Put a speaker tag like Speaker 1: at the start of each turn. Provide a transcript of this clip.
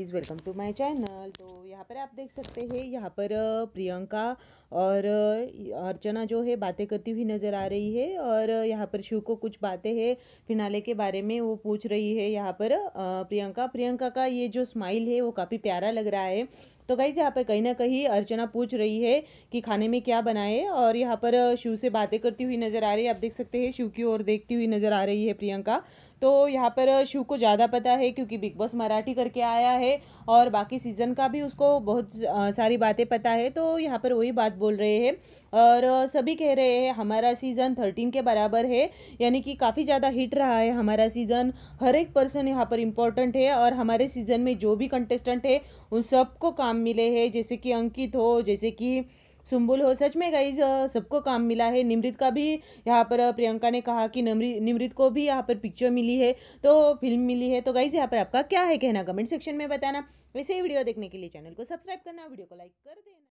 Speaker 1: please welcome to my channel तो यहाँ पर आप देख सकते हैं यहाँ पर प्रियंका और अर्चना जो है बातें करती हुई नज़र आ रही है और यहाँ पर शिव को कुछ बातें हैं फिनाले के बारे में वो पूछ रही है यहाँ पर प्रियंका प्रियंका का ये जो स्माइल है वो काफ़ी प्यारा लग रहा है तो गाइज यहाँ पर कहीं ना कहीं अर्चना पूछ रही है कि खाने में क्या बनाए और यहाँ पर शिव से बातें करती हुई नज़र आ रही है आप देख सकते हैं शिव की ओर देखती हुई नज़र आ रही है प्रियंका तो यहाँ पर शिव को ज़्यादा पता है क्योंकि बिग बॉस मराठी करके आया है और बाकी सीज़न का भी उसको बहुत सारी बातें पता है तो यहाँ पर वही बात बोल रहे हैं और सभी कह रहे हैं हमारा सीज़न थर्टीन के बराबर है यानी कि काफ़ी ज़्यादा हिट रहा है हमारा सीज़न हर एक पर्सन यहाँ पर इम्पोर्टेंट है और हमारे सीज़न में जो भी कंटेस्टेंट है उन सबको काम मिले हैं जैसे कि अंकित हो जैसे कि सुम्बुल हो सच में गाइज सबको काम मिला है निमृत का भी यहाँ पर प्रियंका ने कहा कि निमृत को भी यहाँ पर पिक्चर मिली है तो फिल्म मिली है तो गाइज यहाँ पर आपका क्या है कहना कमेंट सेक्शन में बताना वैसे ही वीडियो देखने के लिए चैनल को सब्सक्राइब करना वीडियो को लाइक कर देना